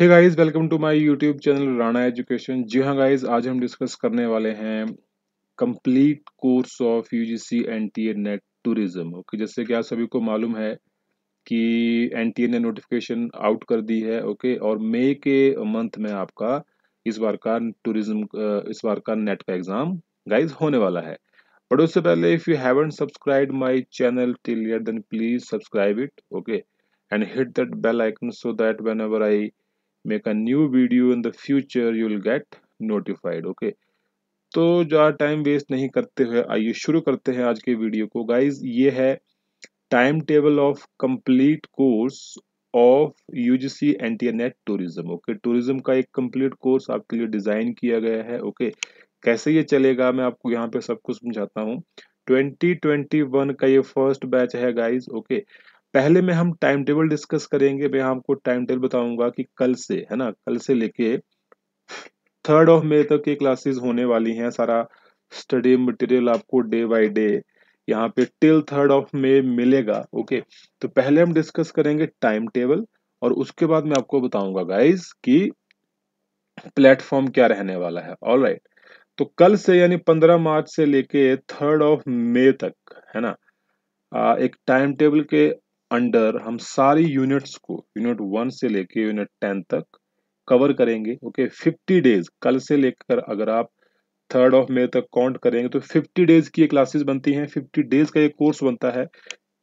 Hey guys welcome to my YouTube channel Rana education जी हाँ guys आज हम डिस्कस करने वाले हैं complete course of UGC NTA NET tourism okay जैसे कि आप सभी को मालूम है कि एनटीए ने नोटिफिकेशन आउट कर दी है ओके okay? और मई के मंथ में आपका इस बार का टूरिज्म इस बार का नेट का एग्जाम गाइज होने वाला है बट उससे पहले if you haven't subscribe my channel till then please subscribe it okay and hit that bell icon so that whenever I make a new video in the future you will get notified okay तो ज़्यादा time waste नहीं करते हुए आइए शुरू करते हैं आज के वीडियो को गाइज ये है time table of complete course of UGC NTA NET tourism okay tourism का एक कंप्लीट कोर्स आपके लिए डिज़ाइन किया गया है ओके okay. कैसे ये चलेगा मैं आपको यहाँ पे सब कुछ समझाता हूँ 2021 का ये फर्स्ट बैच है गाइज ओके okay. पहले में हम टाइम टेबल डिस्कस करेंगे मैं आपको टाइम टेबल बताऊंगा कि कल से है ना कल से लेके थर्ड ऑफ मे तक के क्लासेस होने वाली हैं सारा स्टडी मटेरियल आपको डे बाय डे यहाँ पे टिल थर्ड ऑफ मे मिलेगा ओके तो पहले हम डिस्कस करेंगे टाइम टेबल और उसके बाद मैं आपको बताऊंगा गाइज कि प्लेटफॉर्म क्या रहने वाला है ऑल right. तो कल से यानी 15 मार्च से लेके थर्ड ऑफ मे तक है ना आ, एक टाइम टेबल के अंडर हम सारी यूनिट्स को यूनिट वन से लेके यूनिट टेन तक कवर करेंगे ओके फिफ्टी डेज कल से लेकर अगर आप थर्ड ऑफ मे तक काउंट करेंगे तो फिफ्टी डेज की ये क्लासेस बनती हैं फिफ्टी डेज का ये कोर्स बनता है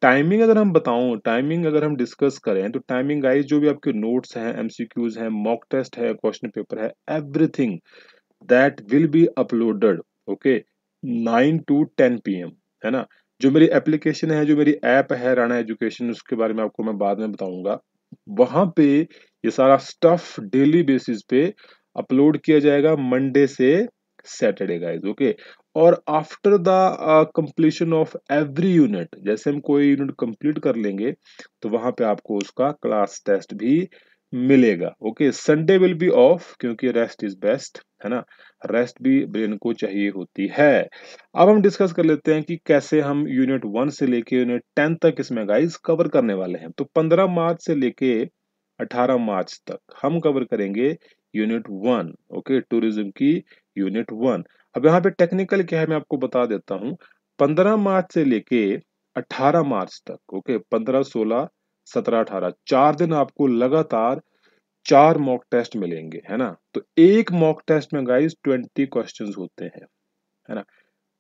टाइमिंग अगर हम बताऊं टाइमिंग अगर हम डिस्कस करें तो टाइमिंग गाइस जो भी आपके नोट्स हैं एमसीक्यूज हैं मॉक टेस्ट है क्वेश्चन पेपर है everything that will be uploaded okay nine to ten P है ना जो मेरी एप्लीकेशन है जो मेरी ऐप है राणा एजुकेशन उसके बारे में आपको मैं बाद में बताऊंगा वहां पे ये सारा स्टफ डेली बेसिस पे अपलोड किया जाएगा मंडे से सैटरडे गाइज ओके और after the completion of every unit जैसे हम कोई यूनिट कंप्लीट कर लेंगे तो वहां पे आपको उसका क्लास टेस्ट भी मिलेगा okay Sunday will be off क्योंकि रेस्ट इज बेस्ट है ना रेस्ट भी ब्रेन को चाहिए होती है अब हम डिस्कस कर लेते हैं कि कैसे हम यूनिट वन से लेके यूनिट टेन तक इसमें गाइस कवर करने वाले हैं तो पंद्रह मार्च से लेके अठारह मार्च तक हम कवर करेंगे यूनिट वन ओके टूरिज्म की यूनिट वन अब यहाँ पे टेक्निकल क्या है मैं आपको बता देता हूँ पंद्रह मार्च से लेके अठारह मार्च तक ओके पंद्रह सोलह सत्रह अठारह चार दिन आपको लगातार चार मॉक टेस्ट मिलेंगे है ना तो एक मॉक टेस्ट में गाइस ट्वेंटी क्वेश्चन होते हैं है ना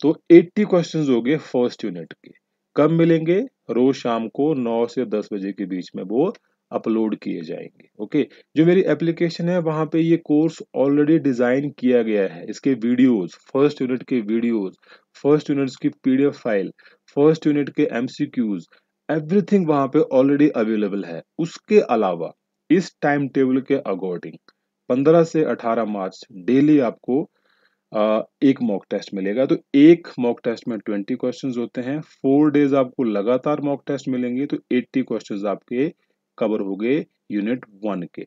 तो एट्टी क्वेश्चन हो गए फर्स्ट यूनिट के कब मिलेंगे रोज शाम को नौ से दस बजे के बीच में वो अपलोड किए जाएंगे ओके जो मेरी एप्लीकेशन है वहां पे ये कोर्स ऑलरेडी डिजाइन किया गया है इसके वीडियोस फर्स्ट यूनिट के वीडियोस फर्स्ट यूनिट्स की पीडीएफ फाइल फर्स्ट यूनिट के एमसीक्यूज एवरीथिंग वहां पे ऑलरेडी अवेलेबल है उसके अलावा इस टाइम टेबल के अकॉर्डिंग 15 से 18 मार्च डेली आपको आ, एक मॉक टेस्ट मिलेगा तो एक मॉक टेस्ट में 20 क्वेश्चंस होते हैं फोर डेज आपको लगातार मॉक टेस्ट मिलेंगे तो 80 क्वेश्चंस आपके कवर हो गए यूनिट वन के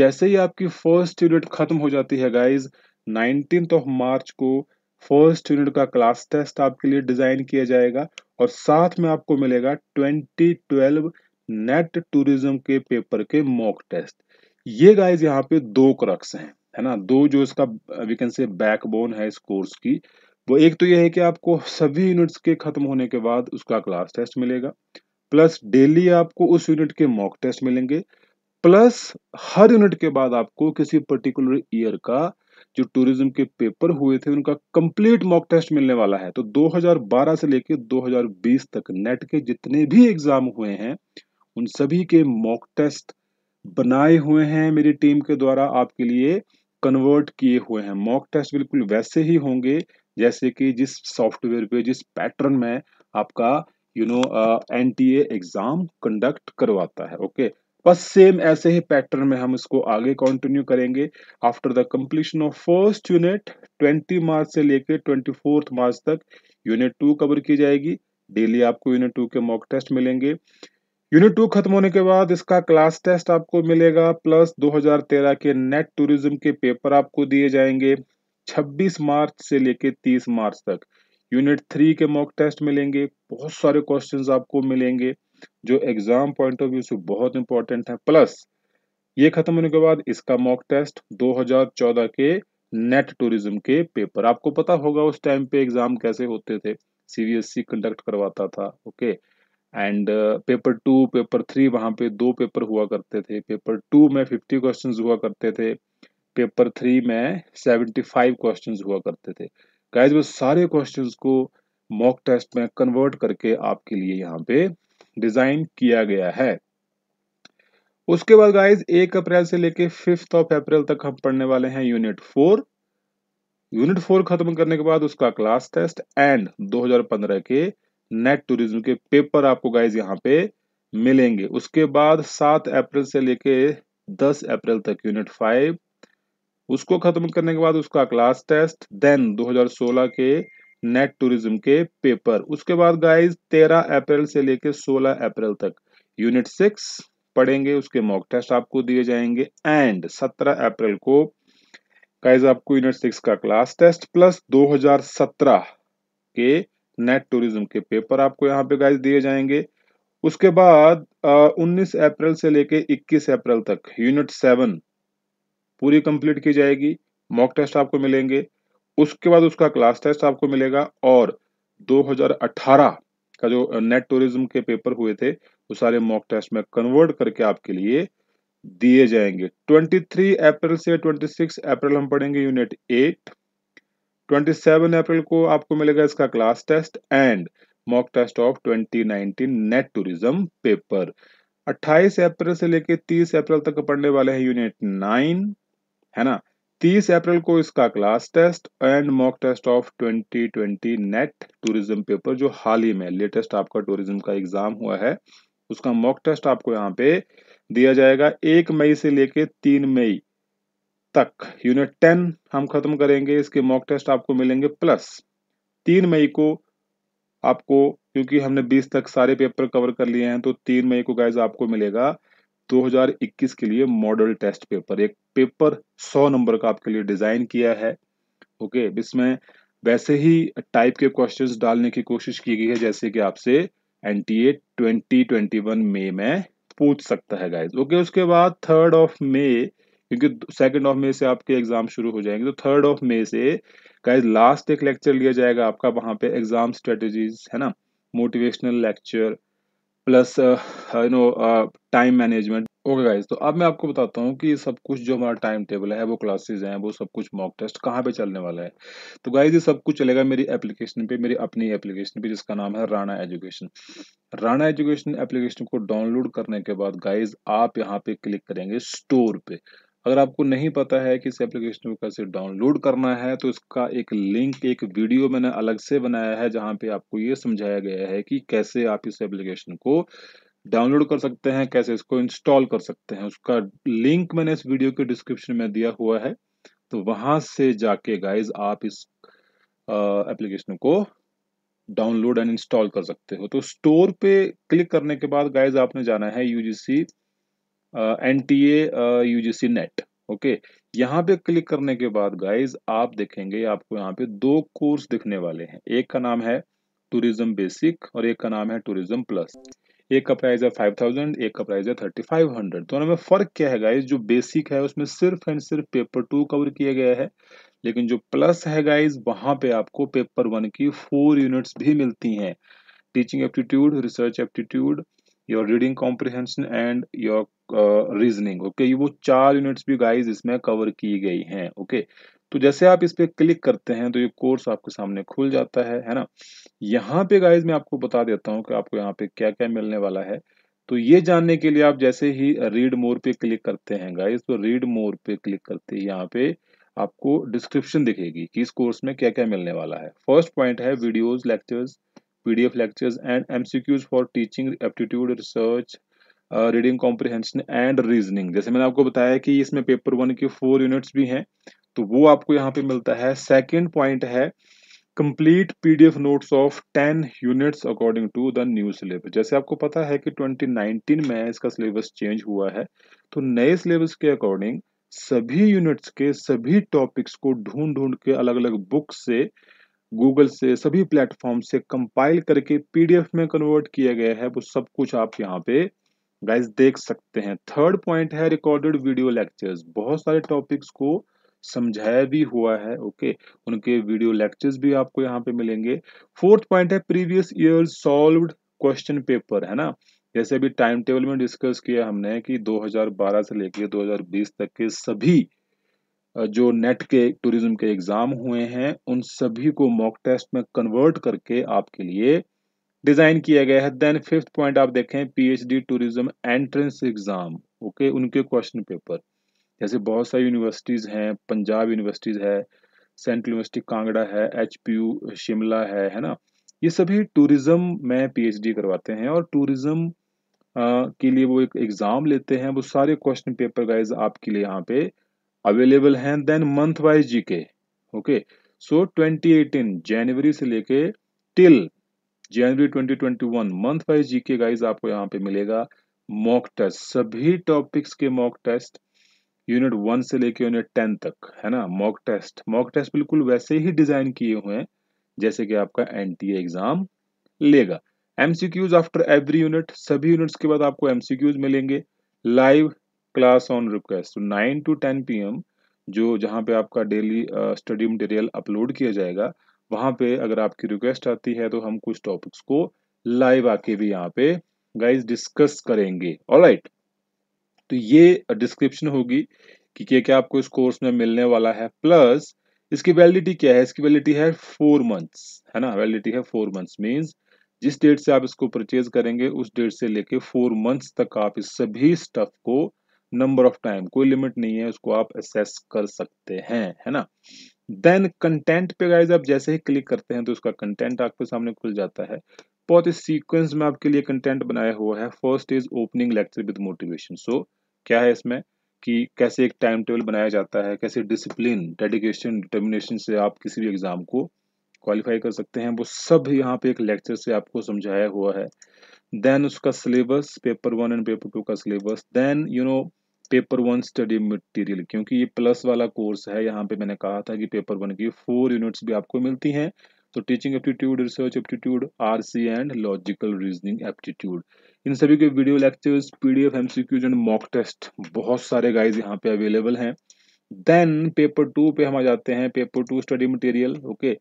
जैसे ही आपकी फर्स्ट यूनिट खत्म हो जाती है गाइज नाइनटीन ऑफ मार्च को फर्स्ट यूनिट का क्लास टेस्ट आपके लिए डिज़ाइन किया जाएगा और साथ में आपको मिलेगा 2012 नेट टूरिज्म के पेपर के मॉक टेस्ट ये गाइज यहाँ पे दो क्रक्स हैं है ना दो जो इसका वी कैन से बैकबोन है इस कोर्स की वो एक तो ये है कि आपको सभी यूनिट्स के खत्म होने के बाद उसका क्लास टेस्ट मिलेगा प्लस डेली आपको उस यूनिट के मॉक टेस्ट मिलेंगे प्लस हर यूनिट के बाद आपको किसी पर्टिकुलर ईयर का जो टूरिज्म के पेपर हुए थे उनका कंप्लीट मॉक टेस्ट मिलने वाला है तो 2012 से लेकर 2020 तक नेट के जितने भी एग्जाम हुए हैं उन सभी के मॉक टेस्ट बनाए हुए हैं मेरी टीम के द्वारा आपके लिए कन्वर्ट किए हुए हैं मॉक टेस्ट बिल्कुल वैसे ही होंगे जैसे कि जिस सॉफ्टवेयर पे जिस पैटर्न में आपका you know N T exam conduct करवाता है ओके okay? बस सेम ऐसे ही पैटर्न में हम इसको आगे कंटिन्यू करेंगे after the completion of first unit 20 March से लेकर 24 मार्च तक यूनिट टू कवर की जाएगी डेली आपको यूनिट टू के मॉक टेस्ट मिलेंगे यूनिट टू खत्म होने के बाद इसका क्लास टेस्ट आपको मिलेगा प्लस 2013 के नेट टूरिज्म के पेपर आपको दिए जाएंगे 26 मार्च से लेकर 30 मार्च तक यूनिट थ्री के मॉक टेस्ट मिलेंगे बहुत सारे क्वेश्चंस आपको मिलेंगे जो एग्जाम पॉइंट ऑफ व्यू से बहुत इंपॉर्टेंट है प्लस ये खत्म होने के बाद इसका मॉक टेस्ट 2014 के नेट टूरिज्म के पेपर आपको पता होगा उस टाइम पे एग्जाम कैसे होते थे सीबीएसई कंडक्ट e करवाता था okay and paper two paper three वहां पे दो पेपर हुआ करते थे पेपर टू में फिफ्टी क्वेश्चन हुआ करते थे पेपर थ्री में सेवेंटी फाइव क्वेश्चन हुआ करते थे गाइज वो सारे क्वेश्चन को मॉक टेस्ट में कन्वर्ट करके आपके लिए यहाँ पे डिजाइन किया गया है उसके बाद गाइज एक अप्रैल से लेके फिफ्थ ऑफ अप्रैल तक हम पढ़ने वाले हैं यूनिट फोर यूनिट फोर खत्म करने के बाद उसका क्लास टेस्ट एंड 2015 के नेट टूरिज्म के पेपर आपको गाइज यहां पे मिलेंगे उसके बाद सात अप्रैल से लेके दस अप्रैल तक यूनिट फाइव उसको खत्म करने के बाद उसका क्लास टेस्ट देन 2016 के नेट टूरिज्म के पेपर उसके बाद गाइस 13 अप्रैल से लेकर 16 अप्रैल तक यूनिट सिक्स पढ़ेंगे उसके मॉक टेस्ट आपको दिए जाएंगे एंड 17 अप्रैल को गाइस आपको यूनिट सिक्स का क्लास टेस्ट प्लस 2017 के नेट टूरिज्म के पेपर आपको यहाँ पे गाइस दिए जाएंगे उसके बाद उन्नीस अप्रैल से लेके इक्कीस अप्रैल तक यूनिट सेवन पूरी कंप्लीट की जाएगी मॉक टेस्ट आपको मिलेंगे उसके बाद उसका क्लास टेस्ट आपको मिलेगा और 2018 का जो नेट टूरिज्म के पेपर हुए थे वो सारे मॉक टेस्ट में कन्वर्ट करके आपके लिए दिए जाएंगे 23 अप्रैल से 26 अप्रैल हम पढ़ेंगे यूनिट एट 27 अप्रैल को आपको मिलेगा इसका class test and mock test of 2019 NET tourism paper 28 April से लेकर 30 अप्रैल तक पढ़ने वाले हैं यूनिट नाइन है ना तीस अप्रैल को इसका class test and mock test of 2020 NET tourism paper जो हाल ही में लेटेस्ट आपका टूरिज्म का एग्जाम हुआ है उसका मॉक टेस्ट आपको यहाँ पे दिया जाएगा एक मई से लेके तीन मई तक यूनिट टेन हम खत्म करेंगे इसके मॉक टेस्ट आपको मिलेंगे प्लस तीन मई को आपको क्योंकि हमने बीस तक सारे पेपर कवर कर लिए हैं तो तीन मई को गाइज आपको मिलेगा 2021 के लिए मॉडल टेस्ट पेपर एक पेपर 100 नंबर का आपके लिए डिजाइन किया है ओके okay, इसमें वैसे ही टाइप के क्वेश्चंस डालने की कोशिश की गई है जैसे कि आपसे N T A twenty twenty one May में पूछ सकता है गाइज ओके okay, उसके बाद थर्ड ऑफ मे क्योंकि सेकेंड ऑफ मे से आपके एग्जाम शुरू हो जाएंगे तो थर्ड ऑफ मे से गाइज लास्ट एक लेक्चर लिया जाएगा आपका वहां पे एग्जाम स्ट्रेटेजीज है ना motivational lecture plus you know time management okay guys तो अब मैं आपको बताता हूँ कि सब कुछ जो हमारा टाइम टेबल है वो क्लासेस हैं वो सब कुछ मॉक टेस्ट कहाँ पे चलने वाला है तो गाइज ये सब कुछ चलेगा मेरी एप्लीकेशन पे मेरी अपनी एप्लीकेशन पे जिसका नाम है Rana education Rana education application को डाउनलोड करने के बाद गाइज आप यहाँ पे क्लिक करेंगे स्टोर पे अगर आपको नहीं पता है कि इस एप्लीकेशन को कैसे डाउनलोड करना है तो इसका एक लिंक एक वीडियो मैंने अलग से बनाया है जहां पे आपको ये समझाया गया है कि कैसे आप इस एप्लीकेशन को डाउनलोड कर सकते हैं कैसे इसको इंस्टॉल कर सकते हैं उसका लिंक मैंने इस वीडियो के डिस्क्रिप्शन में दिया हुआ है तो वहां से जाके गाइज आप इस एप्लीकेशन को डाउनलोड एंड इंस्टॉल कर सकते हो तो स्टोर पे क्लिक करने के बाद गाइज आपने जाना है UGC N T A C NET okay यहाँ पे क्लिक करने के बाद गाइज आप देखेंगे आपको यहाँ पे दो कोर्स दिखने वाले हैं एक का नाम है टूरिज्म बेसिक और एक का नाम है टूरिज्म प्लस एक का प्राइस है फाइव थाउजेंड एक का प्राइस है थर्टी फाइव हंड्रेड तो फर्क क्या है गाइज जो बेसिक है उसमें सिर्फ एंड सिर्फ पेपर टू कवर किया गया है लेकिन जो प्लस है गाइज वहां पे आपको पेपर वन की फोर यूनिट्स भी मिलती हैं teaching aptitude research aptitude your reading comprehension and your reasoning okay वो चार यूनिट्स भी गाइज इसमें कवर की गई हैं ओके okay? तो जैसे आप इस पर क्लिक करते हैं तो ये कोर्स आपके सामने खुल जाता है है ना यहाँ पे गाइज मैं आपको बता देता हूँ कि आपको यहाँ पे क्या क्या मिलने वाला है तो ये जानने के लिए आप जैसे ही रीड मोर पे क्लिक करते हैं गाइज तो रीड मोर पे क्लिक करते ही यहाँ पे आपको डिस्क्रिप्शन दिखेगी कि इस कोर्स में क्या क्या मिलने वाला है फर्स्ट पॉइंट है videos lectures pdf lectures and mcqs for teaching aptitude research reading comprehension and reasoning जैसे मैंने आपको बताया कि इसमें पेपर वन के फोर यूनिट्स भी हैं तो वो आपको यहाँ पे मिलता है सेकंड पॉइंट है complete PDF notes of ten units according to the new syllabus जैसे आपको पता है कि 2019 में इसका सिलेबस चेंज हुआ है तो नए सिलेबस के अकॉर्डिंग सभी यूनिट्स के सभी टॉपिक्स को ढूंढ ढूंढ के अलग अलग बुक से गूगल से सभी प्लेटफॉर्म से कंपाइल करके पीडीएफ में कन्वर्ट किया गया है वो सब कुछ आप यहाँ पे गाइज देख सकते हैं थर्ड पॉइंट है रिकॉर्डेड वीडियो लेक्चर्स बहुत सारे टॉपिक्स को समझाया भी हुआ है ओके उनके वीडियो लेक्चर्स भी आपको यहाँ पे मिलेंगे फोर्थ पॉइंट है previous year solve question paper है ना जैसे अभी टाइम टेबल में डिस्कस किया हमने कि 2012 से लेकर 2020 तक के सभी जो नेट के टूरिज्म के एग्ज़ाम हुए हैं उन सभी को मॉक टेस्ट में कन्वर्ट करके आपके लिए डिज़ाइन किया गया है देन फिफ्थ पॉइंट आप देखें PhD tourism entrance exam okay उनके क्वेश्चन पेपर जैसे बहुत सारी यूनिवर्सिटीज़ हैं पंजाब यूनिवर्सिटीज़ है सेंट्रल यूनिवर्सिटी कांगड़ा है एच शिमला है है ना ये सभी टूरिज्म में पीएचडी करवाते हैं और टूरिज्म के लिए वो एक एग्ज़ाम लेते हैं वो सारे क्वेश्चन पेपर गाइज आपके लिए यहाँ पे अवेलेबल हैं then month wise GK okay so 2018 जनवरी से लेके टिल जनवरी 2021 मंथ वाइज जीके गाइस आपको यहां पे मिलेगा मॉक टेस्ट सभी टॉपिक्स के मॉक टेस्ट यूनिट वन से लेके यूनिट टेन तक है ना मॉक टेस्ट मॉक टेस्ट बिल्कुल वैसे ही डिजाइन किए हुए हैं जैसे कि आपका एन एग्जाम लेगा एमसीक्यूज आफ्टर एवरी यूनिट सभी यूनिट्स के बाद आपको एमसीक्यूज मिलेंगे लाइव क्लास ऑन रिक्वेस्ट तो नाइन टू टेन पी जो जहाँ पे आपका डेली स्टडी मटेरियल अपलोड किया जाएगा वहां पे अगर आपकी रिक्वेस्ट आती है तो हम कुछ टॉपिक्स को लाइव आके भी यहाँ पे गाइस डिस्कस करेंगे ऑलराइट right. तो ये डिस्क्रिप्शन होगी कि क्या क्या आपको इस कोर्स में मिलने वाला है प्लस इसकी वैलिडिटी क्या है इसकी वैलिडिटी है फोर मंथ्स है ना वैलिडिटी है फोर मंथ्स मीन्स जिस डेट से आप इसको परचेज करेंगे उस डेट से लेके फोर मंथ्स तक आप इस सभी स्टफ को नंबर ऑफ टाइम कोई लिमिट नहीं है उसको आप असेस कर सकते हैं है ना देन कंटेंट पे गाइज आप जैसे ही क्लिक करते हैं तो उसका कंटेंट आपके सामने खुल जाता है बहुत इस सीक्वेंस में आपके लिए कंटेंट बनाया हुआ है first is opening lecture with motivation so क्या है इसमें कि कैसे एक टाइम टेबल बनाया जाता है कैसे डिसिप्लिन डेडिकेशन डिटर्मिनेशन से आप किसी भी एग्ज़ाम को क्वालिफाई कर सकते हैं वो सब यहाँ पे एक लेक्चर से आपको समझाया हुआ है देन उसका syllabus paper one and paper two का syllabus then you know paper one study material क्योंकि ये प्लस वाला कोर्स है यहाँ पे मैंने कहा था कि पेपर वन की फोर यूनिट्स भी आपको मिलती हैं तो teaching aptitude research aptitude R C and logical reasoning aptitude इन सभी के video lectures P PDF MCQs and mock test बहुत सारे गाइज यहाँ पे अवेलेबल हैं देन पेपर टू पे हम आ जाते हैं paper two study material okay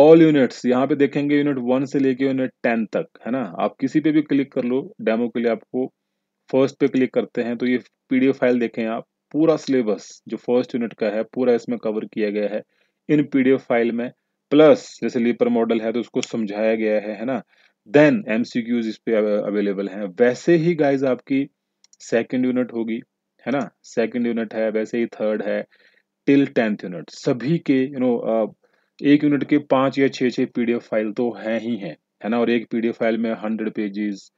all units यहाँ पे देखेंगे यूनिट वन से लेके यूनिट टेन तक है ना आप किसी पे भी क्लिक कर लो डेमो के लिए आपको फर्स्ट पे क्लिक करते हैं तो ये पीडीएफ फाइल देखें आप पूरा सिलेबस जो फर्स्ट यूनिट का है पूरा इसमें कवर किया गया है इन पीडीएफ फाइल में प्लस जैसे लीपर मॉडल है तो उसको समझाया गया है है ना देन एमसीक्यूज इस पे अवेलेबल हैं वैसे ही गाइज आपकी सेकेंड यूनिट होगी है ना सेकेंड यूनिट है वैसे ही थर्ड है टिल टेंथ यूनिट सभी के यू you नो know, एक यूनिट के पांच या छह छह पीडीएफ फाइल तो हैं ही हैं है ना और एक पीडीएफ फाइल में hundred pages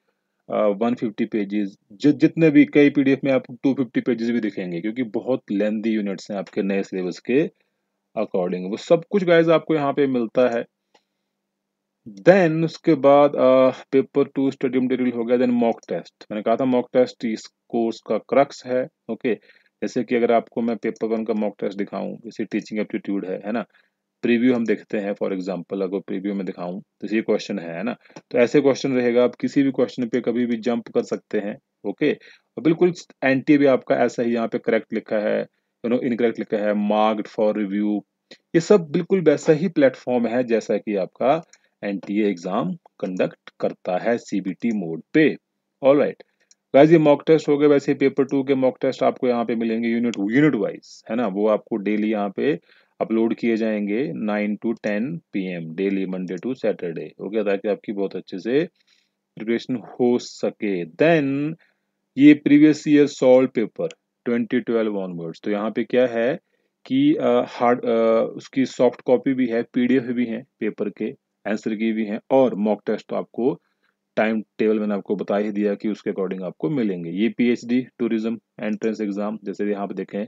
one fifty pages जितने भी कई पी में आपको टू फिफ्टी पेजेस भी दिखेंगे क्योंकि बहुत लेंदी यूनिट्स हैं आपके नए सिलेबस के अकॉर्डिंग वो सब कुछ गाइज आपको यहाँ पे मिलता है देन उसके बाद पेपर टू स्टडी मटेरियल हो गया देन मॉक टेस्ट मैंने कहा था मॉक टेस्ट इस कोर्स का क्रक्स है ओके okay? जैसे कि अगर आपको मैं पेपर वन का मॉक टेस्ट दिखाऊं जैसे टीचिंग एप्टीट्यूड है है ना प्रीव्यू हम देखते हैं फॉर एग्जाम्पल अगर प्रीव्यू में दिखाऊं तो ये क्वेश्चन है ना तो ऐसे क्वेश्चन रहेगा आप किसी भी क्वेश्चन पे कभी भी जंप कर सकते हैं ओके और बिल्कुल एंटी भी आपका ऐसा ही यहाँ पे करेक्ट लिखा है यू नो इनकरेक्ट लिखा है मार्क्ड फॉर रिव्यू ये सब बिल्कुल वैसा ही प्लेटफॉर्म है जैसा कि आपका एन एग्जाम कंडक्ट करता है सीबीटी मोड पे ऑल राइट गाइज ये मॉक टेस्ट हो गए वैसे पेपर टू के मॉक टेस्ट आपको यहाँ पे मिलेंगे यूनिट यूनिट वाइज है ना वो आपको डेली यहाँ पे अपलोड किए जाएंगे nine to ten PM daily Monday to Saturday okay ताकि आपकी बहुत अच्छे से प्रिपरेशन हो सके देन ये previous year solve paper 2012 onwards तो यहाँ पे क्या है कि हार्ड उसकी सॉफ्ट कॉपी भी है पीडीएफ भी है पेपर के आंसर की भी है और मॉक टेस्ट तो आपको टाइम टेबल मैंने आपको बता ही दिया कि उसके अकॉर्डिंग आपको मिलेंगे ये पीएचडी टूरिज्म एंट्रेंस एग्जाम जैसे यहाँ पे देखें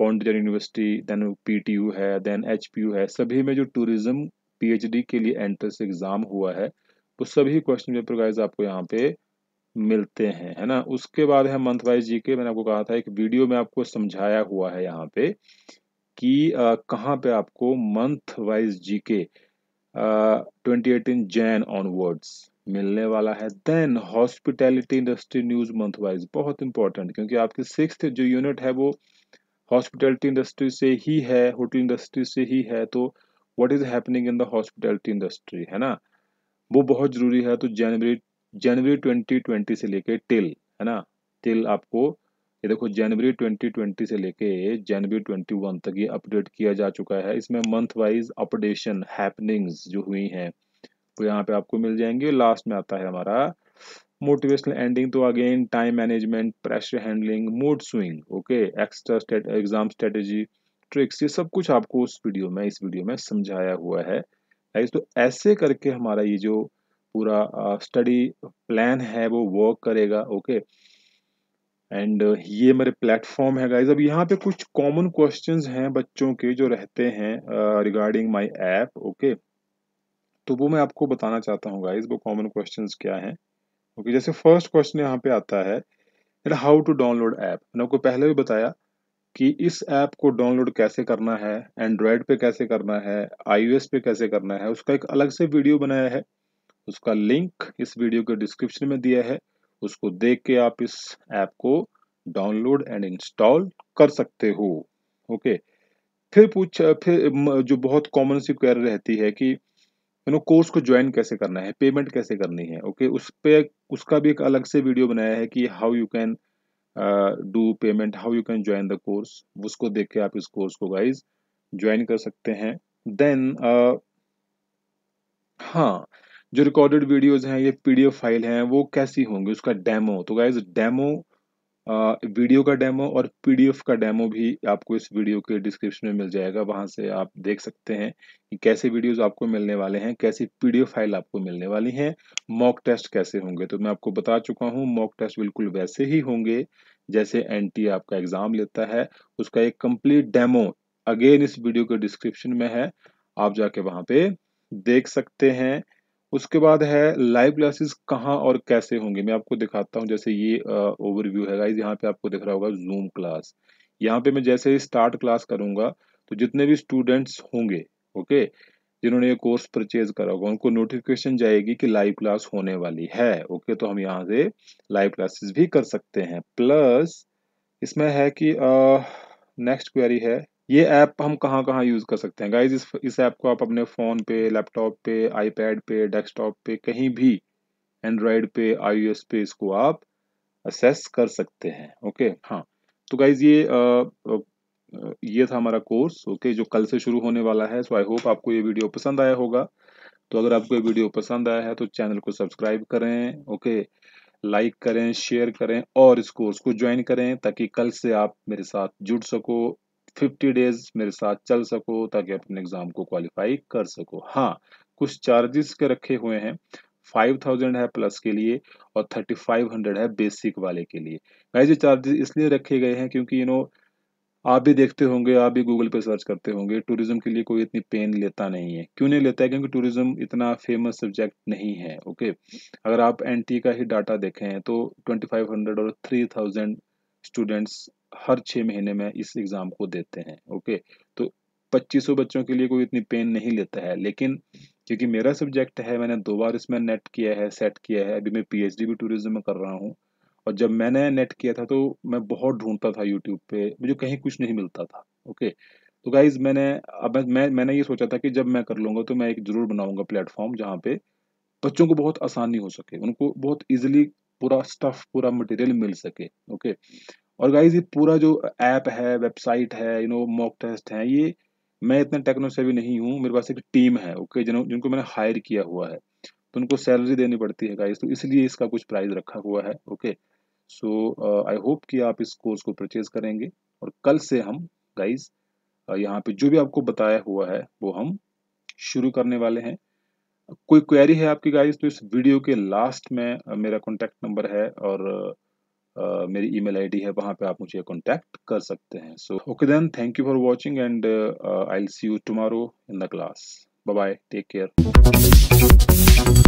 पौंडीचेरी यूनिवर्सिटी देन पीटीयू है देन एचपीयू है सभी में जो टूरिज्म पीएचडी के लिए एंट्रेंस एग्ज़ाम हुआ है तो सभी क्वेश्चन पेपर गाइज आपको यहाँ पे मिलते हैं है ना उसके बाद है मंथ वाइज जी के मैंने आपको कहा था एक वीडियो में आपको समझाया हुआ है यहाँ पे कि कहाँ पे आपको मंथ वाइज जी के ट्वेंटी एटीन जैन ऑनवर्ड्स मिलने वाला है then hospitality industry news month wise बहुत इंपॉर्टेंट क्योंकि आपकी सिक्स जो यूनिट है वो हॉस्पिटैलिटी इंडस्ट्री से ही है होटल इंडस्ट्री से ही है तो what is happening in the hospitality industry है ना वो बहुत जरूरी है तो जनवरी जनवरी 2020 से लेके टिल है ना टिल आपको ये देखो जनवरी 2020 से लेके जनवरी 21 तक ये अपडेट किया जा चुका है इसमें मंथ वाइज अपडेशन हैपनिंग्स जो हुई हैं वो यहाँ पे आपको मिल जाएंगे लास्ट में आता है हमारा मोटिवेशनल एंडिंग तो again time management pressure handling mood swing okay extra exam strategy tricks ये सब कुछ आपको उस वीडियो में इस वीडियो में समझाया हुआ है तो ऐसे करके हमारा ये जो पूरा स्टडी प्लान है वो वर्क करेगा ओके एंड uh, ये मेरे प्लेटफॉर्म है गाइज अब यहाँ पे कुछ कॉमन क्वेश्चंस हैं बच्चों के जो रहते हैं रिगार्डिंग माय ऐप ओके तो वो मैं आपको बताना चाहता हूँ गाइज वो कॉमन क्वेश्चंस क्या हैं ओके जैसे फर्स्ट क्वेश्चन यहाँ पे आता है हाउ टू डाउनलोड ऐप मैंने आपको पहले भी बताया कि इस ऐप को डाउनलोड कैसे करना है एंड्रॉयड पे कैसे करना है आईओएस पे कैसे करना है उसका एक अलग से वीडियो बनाया है उसका लिंक इस वीडियो के डिस्क्रिप्शन में दिया है उसको देख के आप इस ऐप को डाउनलोड एंड इंस्टॉल कर सकते हो ओके फिर पूछ फिर जो बहुत कॉमन सी क्वेरी रहती है कि यू नो कोर्स को ज्वाइन कैसे करना है पेमेंट कैसे करनी है ओके okay? उस पर उसका भी एक अलग से वीडियो बनाया है कि how you can do payment how you can join the course उसको देख के आप इस कोर्स को गाइज ज्वाइन कर सकते हैं देन uh, हाँ जो रिकॉर्डेड वीडियोज हैं ये पीडीएफ फाइल हैं वो कैसी होंगी उसका डेमो तो गाइज डेमो वीडियो का डेमो और पीडीएफ का डेमो भी आपको इस वीडियो के डिस्क्रिप्शन में मिल जाएगा वहां से आप देख सकते हैं कि कैसे वीडियोस आपको मिलने वाले हैं कैसी पीडीएफ फाइल आपको मिलने वाली हैं मॉक टेस्ट कैसे होंगे तो मैं आपको बता चुका हूँ मॉक टेस्ट बिल्कुल वैसे ही होंगे जैसे एन आपका एग्ज़ाम लेता है उसका एक कम्प्लीट डेमो अगेन इस वीडियो के डिस्क्रिप्शन में है आप जाके वहाँ पे देख सकते हैं उसके बाद है लाइव क्लासेस कहाँ और कैसे होंगे मैं आपको दिखाता हूँ जैसे ये ओवरव्यू है गाइज यहाँ पे आपको दिख रहा होगा जूम क्लास यहाँ पे मैं जैसे स्टार्ट क्लास करूंगा तो जितने भी स्टूडेंट्स होंगे ओके जिन्होंने ये कोर्स परचेज करा होगा उनको नोटिफिकेशन जाएगी कि लाइव क्लास होने वाली है ओके तो हम यहाँ से लाइव क्लासेस भी कर सकते हैं प्लस इसमें है कि नेक्स्ट क्वेरी है ये ऐप हम कहाँ कहाँ यूज़ कर सकते हैं गाइज इस इस ऐप को आप अपने फ़ोन पे लैपटॉप पे आईपैड पे डेस्कटॉप पे कहीं भी एंड्रॉयड पे आईओएस पे इसको आप असेस कर सकते हैं ओके हाँ तो गाइज ये आ, ये था हमारा कोर्स ओके जो कल से शुरू होने वाला है सो आई होप आपको ये वीडियो पसंद आया होगा तो अगर आपको ये वीडियो पसंद आया है तो चैनल को सब्सक्राइब करें ओके लाइक करें शेयर करें और इस कोर्स को ज्वाइन करें ताकि कल से आप मेरे साथ जुड़ सको फिफ्टी डेज मेरे साथ चल सको ताकि अपने एग्ज़ाम को क्वालिफाई कर सको हाँ कुछ चार्जेस के रखे हुए हैं फाइव थाउजेंड है प्लस के लिए और थर्टी फाइव हंड्रेड है बेसिक वाले के लिए गाइस ये चार्जेस इसलिए रखे गए हैं क्योंकि यू नो आप भी देखते होंगे आप भी गूगल पे सर्च करते होंगे टूरिज्म के लिए कोई इतनी पेन लेता नहीं है क्यों नहीं लेता है क्योंकि टूरिज्म इतना फेमस सब्जेक्ट नहीं है ओके अगर आप एन e का ही डाटा देखें तो 2500 और 3000 स्टूडेंट्स हर छः महीने में इस एग्ज़ाम को देते हैं ओके तो 2500 बच्चों के लिए कोई इतनी पेन नहीं लेता है लेकिन क्योंकि मेरा सब्जेक्ट है मैंने दो बार इसमें नेट किया है सेट किया है अभी मैं पीएचडी भी टूरिज्म में कर रहा हूँ और जब मैंने नेट किया था तो मैं बहुत ढूंढता था यूट्यूब पे मुझे कहीं कुछ नहीं मिलता था ओके तो गाइज मैंने अब मैं मैंने ये सोचा था कि जब मैं कर लूँगा तो मैं एक ज़रूर बनाऊंगा प्लेटफॉर्म जहाँ पे बच्चों को बहुत आसानी हो सके उनको बहुत ईजिली पूरा स्टफ़ पूरा मटेरियल मिल सके ओके और गाइज ये पूरा जो ऐप है वेबसाइट है यू नो मॉक टेस्ट है ये मैं इतना टेक्नो से भी नहीं हूँ मेरे पास एक टीम है ओके जिन जिनको मैंने हायर किया हुआ है तो उनको सैलरी देनी पड़ती है गाइज तो इसलिए इसका कुछ प्राइस रखा हुआ है ओके सो आई होप कि आप इस कोर्स को परचेज करेंगे और कल से हम गाइज uh, यहाँ पे जो भी आपको बताया हुआ है वो हम शुरू करने वाले हैं कोई क्वेरी है आपकी गाइज तो इस वीडियो के लास्ट में uh, मेरा कॉन्टेक्ट नंबर है और मेरी ईमेल आईडी है वहां पे आप मुझे कॉन्टैक्ट कर सकते हैं so okay then thank you for watching and I see you tomorrow in the class bye bye take care